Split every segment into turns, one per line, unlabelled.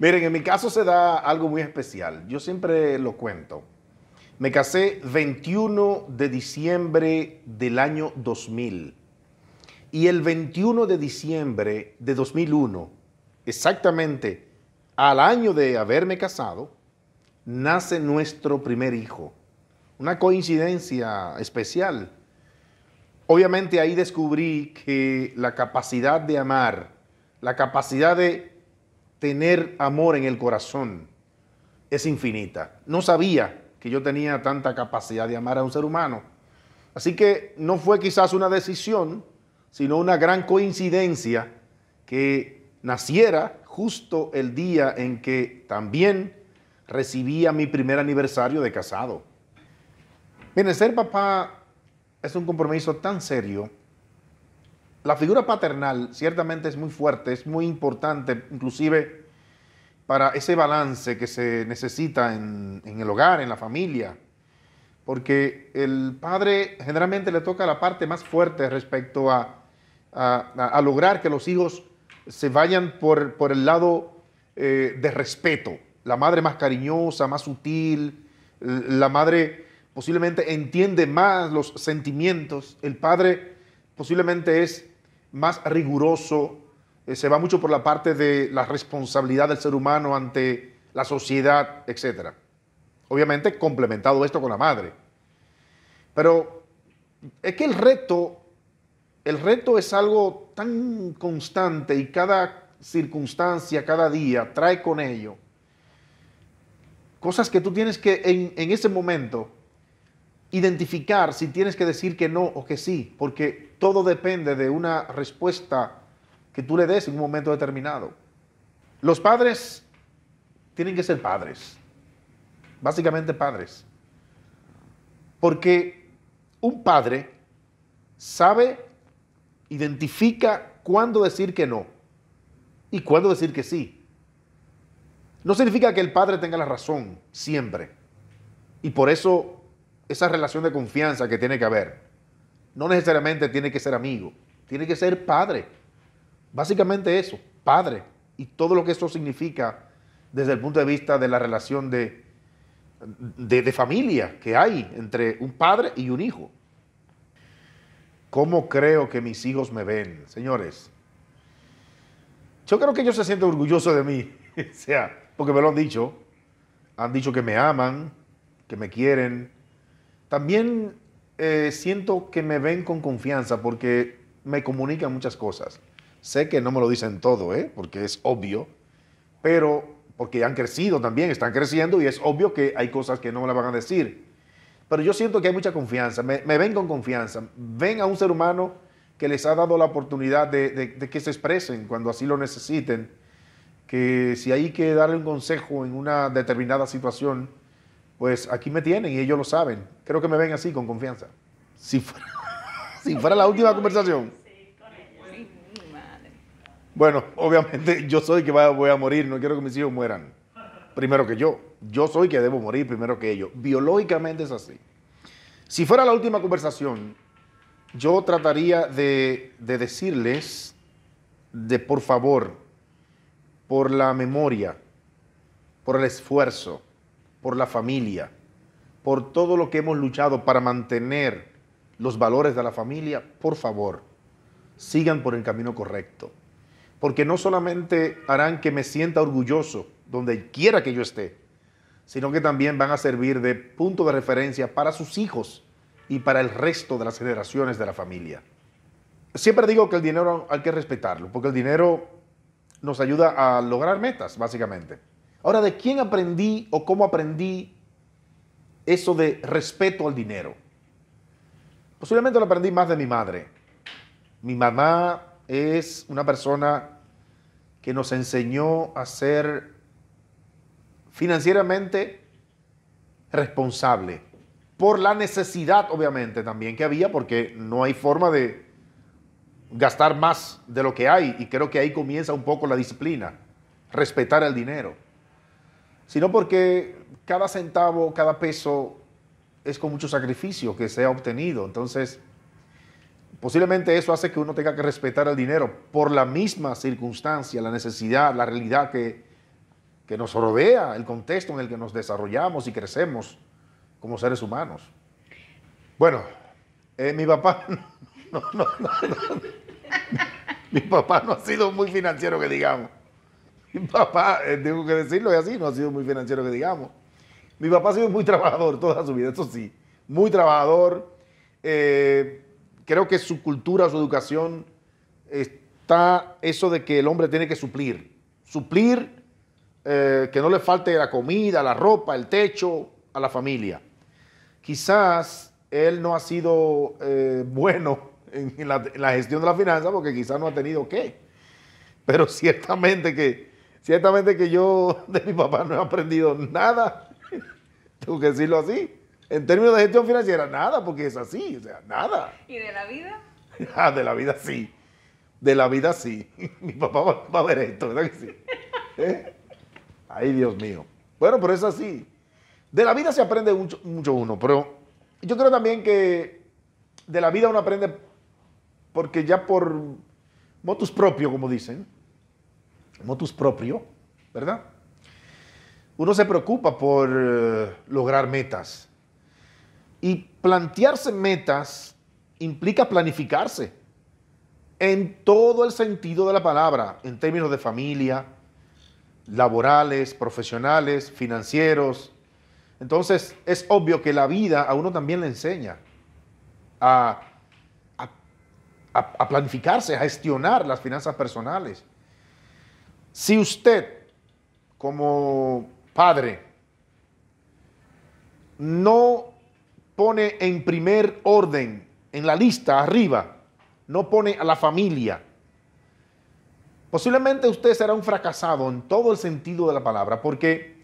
Miren, en mi caso se da algo muy especial. Yo siempre lo cuento. Me casé 21 de diciembre del año 2000. Y el 21 de diciembre de 2001, exactamente al año de haberme casado, nace nuestro primer hijo. Una coincidencia especial. Obviamente ahí descubrí que la capacidad de amar, la capacidad de tener amor en el corazón es infinita. No sabía que yo tenía tanta capacidad de amar a un ser humano. Así que no fue quizás una decisión, sino una gran coincidencia que naciera justo el día en que también recibía mi primer aniversario de casado. Miren, ser papá es un compromiso tan serio la figura paternal ciertamente es muy fuerte, es muy importante, inclusive para ese balance que se necesita en, el hogar, en la familia, porque el padre generalmente le toca la parte más fuerte respecto a, lograr que los hijos se vayan por, el lado eh, de respeto, la madre más cariñosa, más sutil, la madre posiblemente entiende más los sentimientos, el padre posiblemente es más riguroso, eh, se va mucho por la parte de la responsabilidad del ser humano ante la sociedad, etc. Obviamente complementado esto con la madre. Pero es que el reto, el reto es algo tan constante y cada circunstancia, cada día trae con ello cosas que tú tienes que en ese momento identificar si tienes que decir que no o que sí, porque todo depende de una respuesta que tú le des en un momento determinado. Los padres tienen que ser padres, básicamente padres, porque un padre sabe, identifica cuándo decir que no y cuándo decir que sí. No significa que el padre tenga la razón siempre. Y por eso esa relación de confianza que tiene que haber. No necesariamente tiene que ser amigo, tiene que ser padre. Básicamente eso, padre. Y todo lo que eso significa desde el punto de vista de la relación de, de, familia que hay entre un padre y un hijo. ¿Cómo creo que mis hijos me ven? Señores, yo creo que ellos se sienten orgullosos de mí. o sea, porque me lo han dicho. Han dicho que me aman, que me quieren, también eh, siento que me ven con confianza porque me comunican muchas cosas. Sé que no me lo dicen todo, ¿eh? porque es obvio, pero porque han crecido también, están creciendo y es obvio que hay cosas que no me las van a decir. Pero yo siento que hay mucha confianza, me, ven con confianza, ven a un ser humano que les ha dado la oportunidad de que se expresen cuando así lo necesiten, que si hay que darle un consejo en una determinada situación, pues aquí me tienen y ellos lo saben. Creo que me ven así, con confianza. Si fuera, la última conversación. Bueno, obviamente yo soy que voy a morir, no quiero que mis hijos mueran. Primero que yo. Yo soy que debo morir primero que ellos. Biológicamente es así. Si fuera la última conversación, yo trataría de, de decirles de por favor, por la memoria, por el esfuerzo, por la familia, por todo lo que hemos luchado para mantener los valores de la familia, por favor, sigan por el camino correcto. Porque no solamente harán que me sienta orgulloso donde quiera que yo esté, sino que también van a servir de punto de referencia para sus hijos y para el resto de las generaciones de la familia. Siempre digo que el dinero hay que respetarlo, porque el dinero nos ayuda a lograr metas, básicamente. Ahora, ¿de quién aprendí o cómo aprendí eso de respeto al dinero? Posiblemente lo aprendí más de mi madre. Mi mamá es una persona que nos enseñó a ser financieramente responsable, por la necesidad obviamente también que había, porque no hay forma de gastar más de lo que hay, y creo que ahí comienza un poco la disciplina, respetar el dinero sino porque cada centavo, cada peso es con mucho sacrificio que se ha obtenido. Entonces, posiblemente eso hace que uno tenga que respetar el dinero por la misma circunstancia, la necesidad, la realidad que, nos rodea, el contexto en el que nos desarrollamos y crecemos como seres humanos. Bueno, eh, mi papá... mi papá no ha sido muy financiero, que digamos. Mi papá, eh, tengo que decirlo, y así, no ha sido muy financiero que digamos. Mi papá ha sido muy trabajador toda su vida, eso sí, muy trabajador. Eh, creo que su cultura, su educación, está eso de que el hombre tiene que suplir. Suplir eh, que no le falte la comida, la ropa, el techo a la familia. Quizás él no ha sido bueno en la, en la gestión de la finanza porque quizás no ha tenido qué. Pero ciertamente que Ciertamente que yo de mi papá no he aprendido nada, tengo que decirlo así. En términos de gestión financiera, nada, porque es así, o sea, nada. ¿Y de la vida? Ah, de la vida sí. De la vida sí. Mi papá va, a ver esto, ¿verdad que sí? ¿Eh? Ay, Dios mío. Bueno, pero es así. De la vida se aprende mucho, mucho uno, pero yo creo también que de la vida uno aprende porque ya por motus propio, como dicen, motus propio, ¿verdad? Uno se preocupa por eh, lograr metas. Y plantearse metas implica planificarse en todo el sentido de la palabra, en términos de familia, laborales, profesionales, financieros. Entonces es obvio que la vida a uno también le enseña a planificarse, a gestionar las finanzas personales si usted, como padre, no pone en primer orden, en la lista arriba, no pone a la familia, posiblemente usted será un fracasado en todo el sentido de la palabra, porque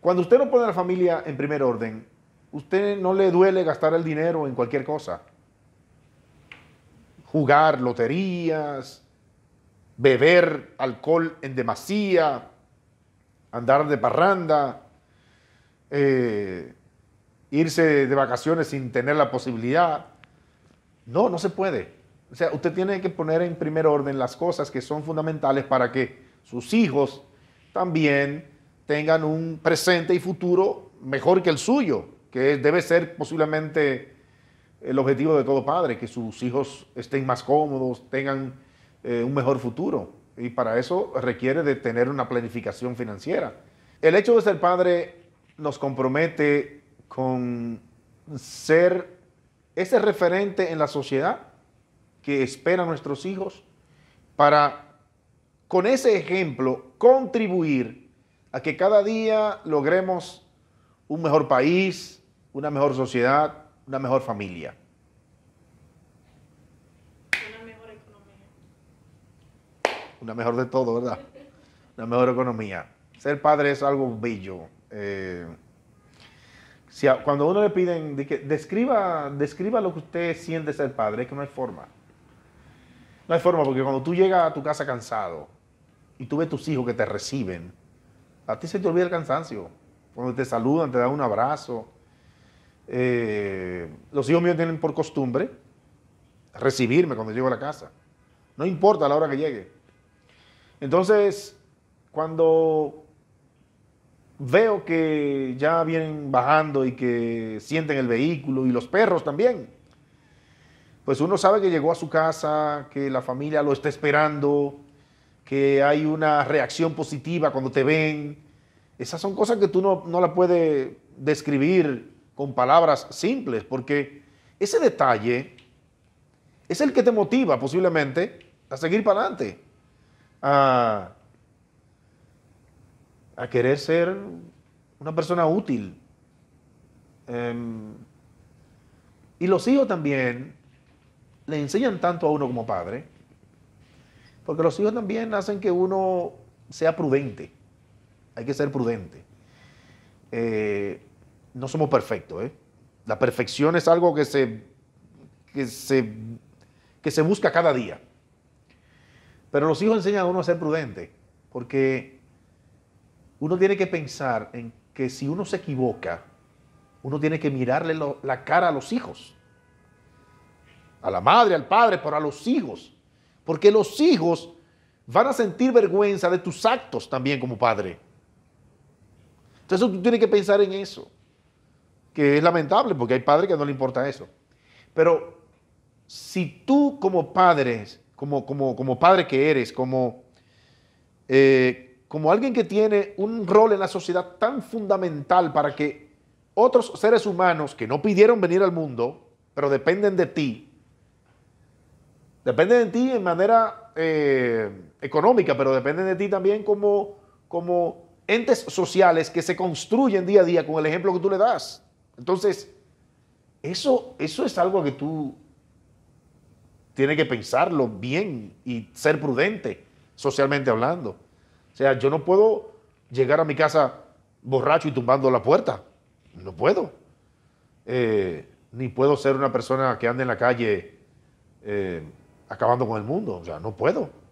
cuando usted no pone a la familia en primer orden, usted no le duele gastar el dinero en cualquier cosa. Jugar loterías, beber alcohol en demasía, andar de parranda, eh, irse de vacaciones sin tener la posibilidad. No, no se puede. O sea, usted tiene que poner en primer orden las cosas que son fundamentales para que sus hijos también tengan un presente y futuro mejor que el suyo, que debe ser posiblemente el objetivo de todo padre, que sus hijos estén más cómodos, tengan eh, un mejor futuro. Y para eso requiere de tener una planificación financiera. El hecho de ser padre nos compromete con ser ese referente en la sociedad que esperan nuestros hijos para con ese ejemplo contribuir a que cada día logremos un mejor país, una mejor sociedad, una mejor familia. La mejor de todo, ¿verdad? La mejor economía. Ser padre es algo bello. Eh, si a, cuando uno le piden que describa, lo que usted siente ser padre, es que no hay forma. No hay forma, porque cuando tú llegas a tu casa cansado y tú ves tus hijos que te reciben, a ti se te olvida el cansancio. Cuando te saludan, te dan un abrazo. Eh, los hijos míos tienen por costumbre recibirme cuando llego a la casa. No importa la hora que llegue. Entonces, cuando veo que ya vienen bajando y que sienten el vehículo y los perros también, pues uno sabe que llegó a su casa, que la familia lo está esperando, que hay una reacción positiva cuando te ven. Esas son cosas que tú no, no la puedes describir con palabras simples, porque ese detalle es el que te motiva posiblemente a seguir para adelante a, querer ser una persona útil. Em, y los hijos también le enseñan tanto a uno como padre, porque los hijos también hacen que uno sea prudente. Hay que ser prudente. Eh, no somos perfectos. ¿eh? La perfección es algo que se, se, que se busca cada día. Pero los hijos enseñan a uno a ser prudente, porque uno tiene que pensar en que si uno se equivoca, uno tiene que mirarle la cara a los hijos, a la madre, al padre, pero a los hijos, porque los hijos van a sentir vergüenza de tus actos también como padre. Entonces tú tienes que pensar en eso, que es lamentable porque hay padres que no le importa eso. Pero si tú como padres como, padre que eres, como, eh, como alguien que tiene un rol en la sociedad tan fundamental para que otros seres humanos que no pidieron venir al mundo, pero dependen de ti, dependen de ti en manera eh, económica, pero dependen de ti también como, como entes sociales que se construyen día a día con el ejemplo que tú le das. Entonces, eso, eso es algo que tú tiene que pensarlo bien y ser prudente, socialmente hablando. O sea, yo no puedo llegar a mi casa borracho y tumbando la puerta. No puedo. Eh, ni puedo ser una persona que ande en la calle eh, acabando con el mundo. O sea, no puedo.